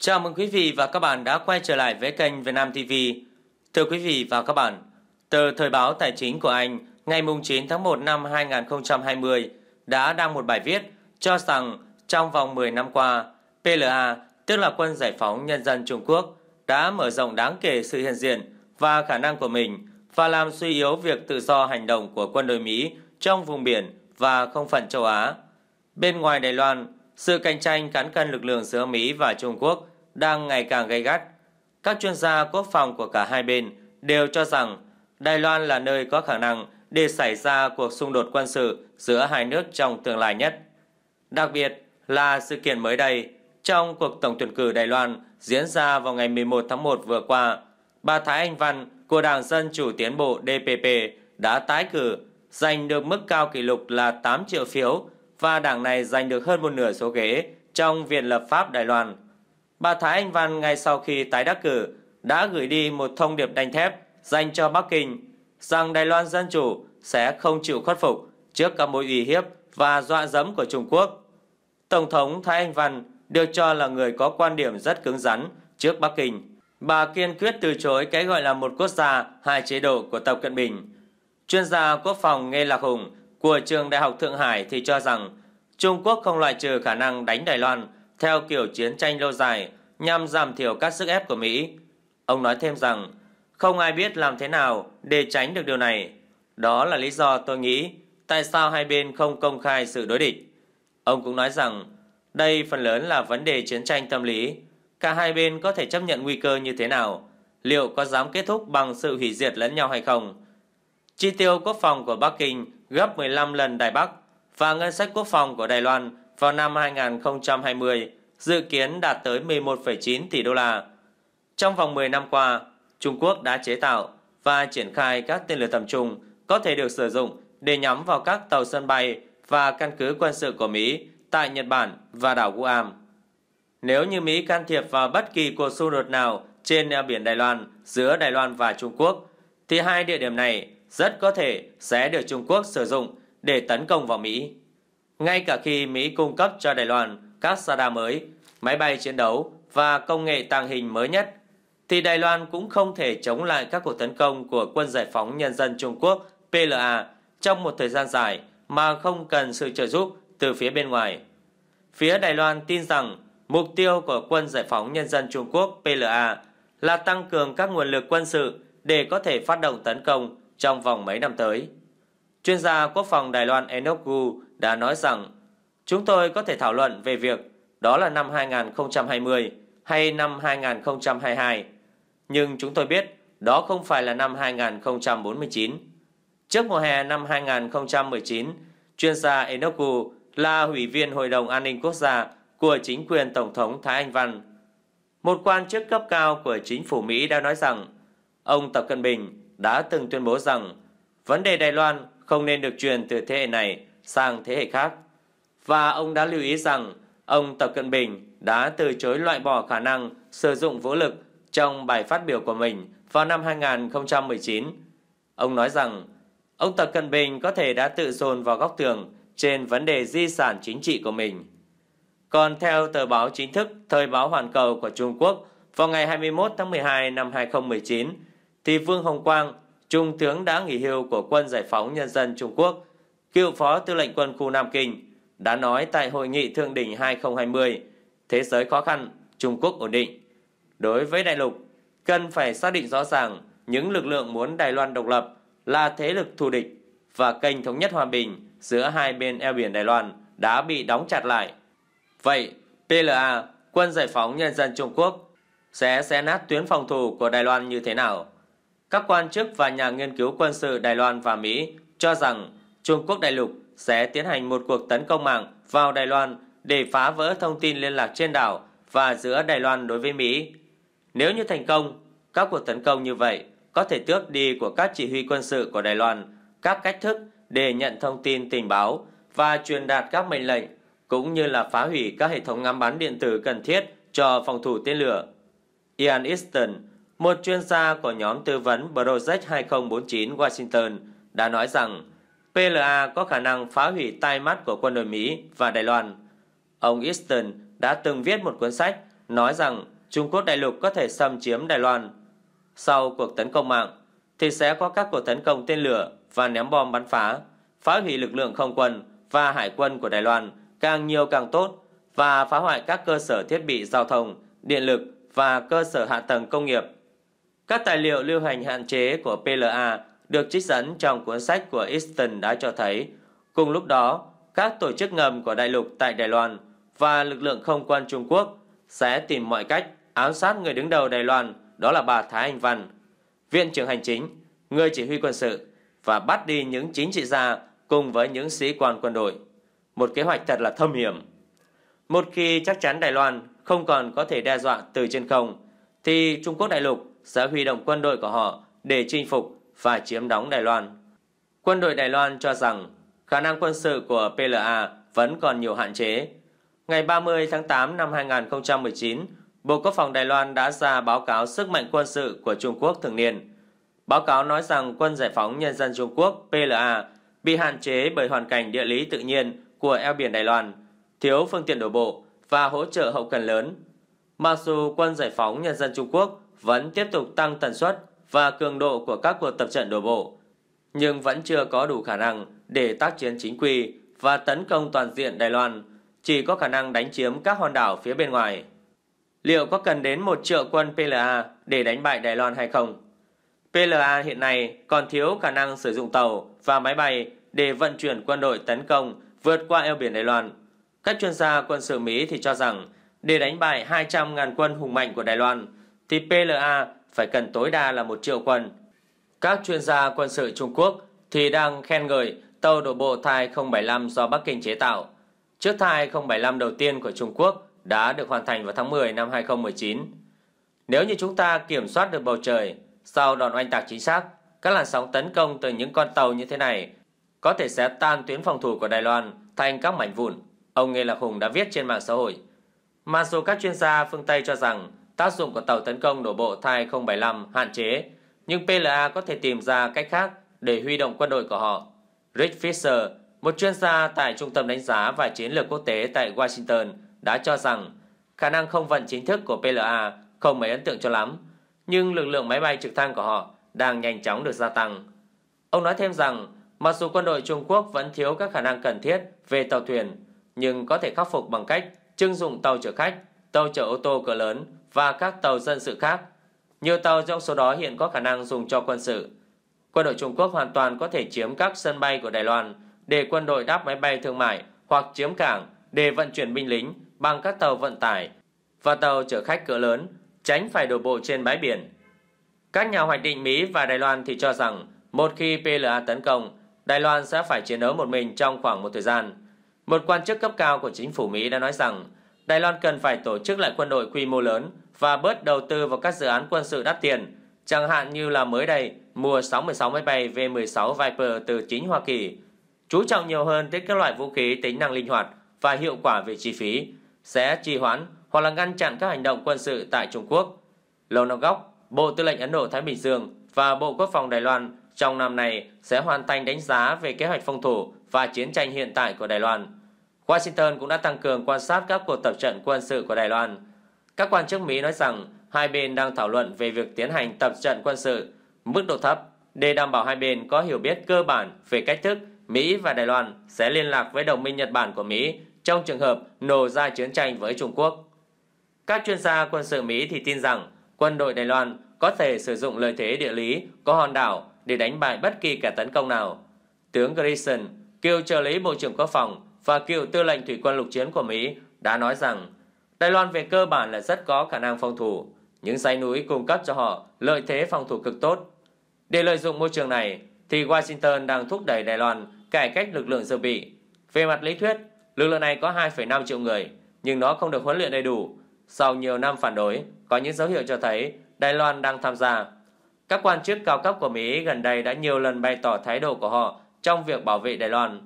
Chào mừng quý vị và các bạn đã quay trở lại với kênh Việt Nam TV. Thưa quý vị và các bạn, tờ Thời báo Tài chính của Anh ngày 9 tháng 1 năm 2020 đã đăng một bài viết cho rằng trong vòng 10 năm qua, PLA, tức là Quân Giải phóng Nhân dân Trung Quốc, đã mở rộng đáng kể sự hiện diện và khả năng của mình và làm suy yếu việc tự do hành động của quân đội Mỹ trong vùng biển và không phận châu Á. Bên ngoài Đài Loan, sự cạnh tranh cán cân lực lượng giữa Mỹ và Trung Quốc đang ngày càng gay gắt. Các chuyên gia quốc phòng của cả hai bên đều cho rằng Đài Loan là nơi có khả năng để xảy ra cuộc xung đột quân sự giữa hai nước trong tương lai nhất. Đặc biệt là sự kiện mới đây trong cuộc tổng tuyển cử Đài Loan diễn ra vào ngày 11 tháng 1 vừa qua, bà Thái Anh Văn của Đảng Dân Chủ Tiến Bộ DPP đã tái cử, giành được mức cao kỷ lục là 8 triệu phiếu và đảng này giành được hơn một nửa số ghế trong Viện lập pháp Đài Loan. Bà Thái Anh Văn ngay sau khi tái đắc cử đã gửi đi một thông điệp đanh thép dành cho Bắc Kinh rằng Đài Loan Dân Chủ sẽ không chịu khuất phục trước các mối uy hiếp và dọa dẫm của Trung Quốc. Tổng thống Thái Anh Văn được cho là người có quan điểm rất cứng rắn trước Bắc Kinh. Bà kiên quyết từ chối cái gọi là một quốc gia, hai chế độ của Tập Cận Bình. Chuyên gia quốc phòng Nghe Lạc Hùng của trường Đại học Thượng Hải thì cho rằng Trung Quốc không loại trừ khả năng đánh Đài Loan theo kiểu chiến tranh lâu dài nhằm giảm thiểu các sức ép của Mỹ. Ông nói thêm rằng không ai biết làm thế nào để tránh được điều này. Đó là lý do tôi nghĩ tại sao hai bên không công khai sự đối địch. Ông cũng nói rằng đây phần lớn là vấn đề chiến tranh tâm lý. Cả hai bên có thể chấp nhận nguy cơ như thế nào? Liệu có dám kết thúc bằng sự hủy diệt lẫn nhau hay không? Chi tiêu quốc phòng của Bắc Kinh – gấp 15 lần Đài Bắc và ngân sách quốc phòng của Đài Loan vào năm 2020 dự kiến đạt tới 11,9 tỷ đô la. Trong vòng 10 năm qua, Trung Quốc đã chế tạo và triển khai các tên lửa tầm trung có thể được sử dụng để nhắm vào các tàu sân bay và căn cứ quân sự của Mỹ tại Nhật Bản và đảo Guam. Nếu như Mỹ can thiệp vào bất kỳ cuộc xung đột nào trên eo biển Đài Loan giữa Đài Loan và Trung Quốc, thì hai địa điểm này rất có thể sẽ được Trung Quốc sử dụng để tấn công vào Mỹ. Ngay cả khi Mỹ cung cấp cho Đài Loan các Sada mới, máy bay chiến đấu và công nghệ tàng hình mới nhất, thì Đài Loan cũng không thể chống lại các cuộc tấn công của quân giải phóng nhân dân Trung Quốc PLA trong một thời gian dài mà không cần sự trợ giúp từ phía bên ngoài. Phía Đài Loan tin rằng mục tiêu của quân giải phóng nhân dân Trung Quốc PLA là tăng cường các nguồn lực quân sự để có thể phát động tấn công trong vòng mấy năm tới. Chuyên gia quốc phòng Đài Loan Enoch Gu đã nói rằng chúng tôi có thể thảo luận về việc đó là năm 2020 hay năm 2022, nhưng chúng tôi biết đó không phải là năm 2049. Trước mùa hè năm 2019, chuyên gia Enoch Gu là ủy viên Hội đồng An ninh Quốc gia của chính quyền Tổng thống Thái Anh Văn. Một quan chức cấp cao của chính phủ Mỹ đã nói rằng ông Tập Cận Bình đã từng tuyên bố rằng vấn đề Đài Loan không nên được truyền từ thế hệ này sang thế hệ khác. Và ông đã lưu ý rằng ông Tập Cận Bình đã từ chối loại bỏ khả năng sử dụng vũ lực trong bài phát biểu của mình vào năm 2019. Ông nói rằng ông Tập Cận Bình có thể đã tự dồn vào góc tường trên vấn đề di sản chính trị của mình. Còn theo tờ báo chính thức Thời báo Hoàn Cầu của Trung Quốc vào ngày 21 tháng 12 năm 2019, thì Vương Hồng Quang, Trung tướng đã nghỉ hưu của Quân Giải phóng Nhân dân Trung Quốc, cựu Phó Tư lệnh Quân khu Nam Kinh, đã nói tại Hội nghị Thượng đỉnh 2020, thế giới khó khăn, Trung Quốc ổn định. Đối với đại lục, cần phải xác định rõ ràng những lực lượng muốn Đài Loan độc lập là thế lực thù địch và kênh thống nhất hòa bình giữa hai bên eo biển Đài Loan đã bị đóng chặt lại. Vậy, PLA, Quân Giải phóng Nhân dân Trung Quốc, sẽ xé nát tuyến phòng thủ của Đài Loan như thế nào? Các quan chức và nhà nghiên cứu quân sự Đài Loan và Mỹ cho rằng Trung Quốc đại lục sẽ tiến hành một cuộc tấn công mạng vào Đài Loan để phá vỡ thông tin liên lạc trên đảo và giữa Đài Loan đối với Mỹ. Nếu như thành công, các cuộc tấn công như vậy có thể tước đi của các chỉ huy quân sự của Đài Loan các cách thức để nhận thông tin tình báo và truyền đạt các mệnh lệnh cũng như là phá hủy các hệ thống ngắm bắn điện tử cần thiết cho phòng thủ tên lửa. Ian Easton, một chuyên gia của nhóm tư vấn Project 2049 Washington đã nói rằng PLA có khả năng phá hủy tai mắt của quân đội Mỹ và Đài Loan. Ông Easton đã từng viết một cuốn sách nói rằng Trung Quốc đại lục có thể xâm chiếm Đài Loan. Sau cuộc tấn công mạng, thì sẽ có các cuộc tấn công tên lửa và ném bom bắn phá, phá hủy lực lượng không quân và hải quân của Đài Loan càng nhiều càng tốt và phá hoại các cơ sở thiết bị giao thông, điện lực và cơ sở hạ tầng công nghiệp các tài liệu lưu hành hạn chế của PLA được trích dẫn trong cuốn sách của Easton đã cho thấy, cùng lúc đó, các tổ chức ngầm của đại lục tại Đài Loan và lực lượng không quân Trung Quốc sẽ tìm mọi cách ám sát người đứng đầu Đài Loan, đó là bà Thái Anh Văn, viện trưởng hành chính, người chỉ huy quân sự và bắt đi những chính trị gia cùng với những sĩ quan quân đội. Một kế hoạch thật là thâm hiểm. Một khi chắc chắn Đài Loan không còn có thể đe dọa từ trên không, thì Trung Quốc đại lục sẽ huy động quân đội của họ để chinh phục và chiếm đóng Đài Loan. Quân đội Đài Loan cho rằng khả năng quân sự của PLA vẫn còn nhiều hạn chế. Ngày 30 tháng 8 năm 2019, Bộ Quốc phòng Đài Loan đã ra báo cáo sức mạnh quân sự của Trung Quốc thường niên. Báo cáo nói rằng quân giải phóng nhân dân Trung Quốc PLA bị hạn chế bởi hoàn cảnh địa lý tự nhiên của eo biển Đài Loan, thiếu phương tiện đổ bộ và hỗ trợ hậu cần lớn. Mặc dù quân giải phóng nhân dân Trung Quốc vẫn tiếp tục tăng tần suất và cường độ của các cuộc tập trận đổ bộ, nhưng vẫn chưa có đủ khả năng để tác chiến chính quy và tấn công toàn diện Đài Loan, chỉ có khả năng đánh chiếm các hòn đảo phía bên ngoài. Liệu có cần đến một triệu quân PLA để đánh bại Đài Loan hay không? PLA hiện nay còn thiếu khả năng sử dụng tàu và máy bay để vận chuyển quân đội tấn công vượt qua eo biển Đài Loan. Các chuyên gia quân sự Mỹ thì cho rằng để đánh bại 200.000 quân hùng mạnh của Đài Loan – thì PLA phải cần tối đa là 1 triệu quân. Các chuyên gia quân sự Trung Quốc thì đang khen ngợi tàu đổ bộ Thai 075 do Bắc Kinh chế tạo. Chiếc Thai 075 đầu tiên của Trung Quốc đã được hoàn thành vào tháng 10 năm 2019. Nếu như chúng ta kiểm soát được bầu trời sau đòn oanh tạc chính xác, các làn sóng tấn công từ những con tàu như thế này có thể sẽ tan tuyến phòng thủ của Đài Loan thành các mảnh vụn, ông Nghe Lạc Hùng đã viết trên mạng xã hội. Mặc dù các chuyên gia phương Tây cho rằng tác dụng của tàu tấn công đổ bộ Thai 075 hạn chế, nhưng PLA có thể tìm ra cách khác để huy động quân đội của họ. Rich Fisher, một chuyên gia tại Trung tâm đánh giá và chiến lược quốc tế tại Washington, đã cho rằng khả năng không vận chính thức của PLA không mấy ấn tượng cho lắm, nhưng lực lượng máy bay trực thăng của họ đang nhanh chóng được gia tăng. Ông nói thêm rằng, mặc dù quân đội Trung Quốc vẫn thiếu các khả năng cần thiết về tàu thuyền, nhưng có thể khắc phục bằng cách trưng dụng tàu chở khách, tàu chở ô tô cỡ lớn và các tàu dân sự khác. Nhiều tàu trong số đó hiện có khả năng dùng cho quân sự. Quân đội Trung Quốc hoàn toàn có thể chiếm các sân bay của Đài Loan để quân đội đáp máy bay thương mại hoặc chiếm cảng để vận chuyển binh lính bằng các tàu vận tải và tàu chở khách cỡ lớn, tránh phải đổ bộ trên bãi biển. Các nhà hoạch định Mỹ và Đài Loan thì cho rằng một khi PLA tấn công, Đài Loan sẽ phải chiến đấu một mình trong khoảng một thời gian. Một quan chức cấp cao của chính phủ Mỹ đã nói rằng Đài Loan cần phải tổ chức lại quân đội quy mô lớn và bớt đầu tư vào các dự án quân sự đắt tiền, chẳng hạn như là mới đây mua 66 máy bay V-16 Viper từ chính Hoa Kỳ, chú trọng nhiều hơn tới các loại vũ khí tính năng linh hoạt và hiệu quả về chi phí, sẽ trì hoãn hoặc là ngăn chặn các hành động quân sự tại Trung Quốc. Lầu Năm Góc, Bộ Tư lệnh Ấn Độ-Thái Bình Dương và Bộ Quốc phòng Đài Loan trong năm này sẽ hoàn thành đánh giá về kế hoạch phòng thủ và chiến tranh hiện tại của Đài Loan – Washington cũng đã tăng cường quan sát các cuộc tập trận quân sự của Đài Loan. Các quan chức Mỹ nói rằng hai bên đang thảo luận về việc tiến hành tập trận quân sự mức độ thấp để đảm bảo hai bên có hiểu biết cơ bản về cách thức Mỹ và Đài Loan sẽ liên lạc với đồng minh Nhật Bản của Mỹ trong trường hợp nổ ra chiến tranh với Trung Quốc. Các chuyên gia quân sự Mỹ thì tin rằng quân đội Đài Loan có thể sử dụng lợi thế địa lý có hòn đảo để đánh bại bất kỳ kẻ tấn công nào. Tướng Grayson, cựu trợ lý Bộ trưởng Quốc phòng, và cựu tư lệnh thủy quân lục chiến của Mỹ đã nói rằng Đài Loan về cơ bản là rất có khả năng phòng thủ. Những dãy núi cung cấp cho họ lợi thế phòng thủ cực tốt. Để lợi dụng môi trường này, thì Washington đang thúc đẩy Đài Loan cải cách lực lượng dự bị. Về mặt lý thuyết, lực lượng này có 2,5 triệu người, nhưng nó không được huấn luyện đầy đủ. Sau nhiều năm phản đối, có những dấu hiệu cho thấy Đài Loan đang tham gia. Các quan chức cao cấp của Mỹ gần đây đã nhiều lần bày tỏ thái độ của họ trong việc bảo vệ Đài Loan.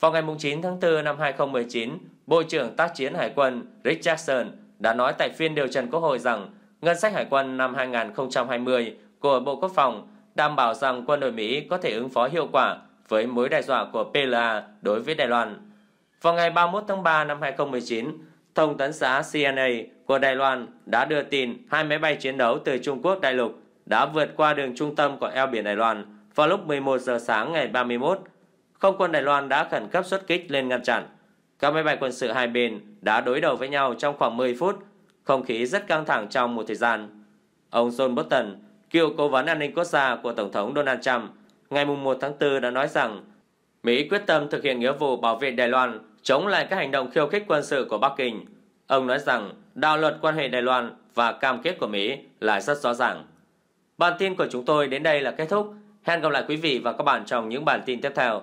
Vào ngày 9 tháng 4 năm 2019, Bộ trưởng tác chiến Hải quân Rick Jackson đã nói tại phiên điều trần Quốc hội rằng ngân sách Hải quân năm 2020 của Bộ Quốc phòng đảm bảo rằng quân đội Mỹ có thể ứng phó hiệu quả với mối đe dọa của PLA đối với Đài Loan. Vào ngày 31 tháng 3 năm 2019, Thông tấn xã CNA của Đài Loan đã đưa tin hai máy bay chiến đấu từ Trung Quốc đại lục đã vượt qua đường trung tâm của eo biển Đài Loan vào lúc 11 giờ sáng ngày 31 không quân Đài Loan đã khẩn cấp xuất kích lên ngăn chặn. Các máy bay quân sự hai bên đã đối đầu với nhau trong khoảng 10 phút, không khí rất căng thẳng trong một thời gian. Ông John Bolton, cựu cố vấn an ninh quốc gia của Tổng thống Donald Trump, ngày 1 tháng 4 đã nói rằng Mỹ quyết tâm thực hiện nghĩa vụ bảo vệ Đài Loan chống lại các hành động khiêu khích quân sự của Bắc Kinh. Ông nói rằng đạo luật quan hệ Đài Loan và cam kết của Mỹ là rất rõ ràng. Bản tin của chúng tôi đến đây là kết thúc. Hẹn gặp lại quý vị và các bạn trong những bản tin tiếp theo.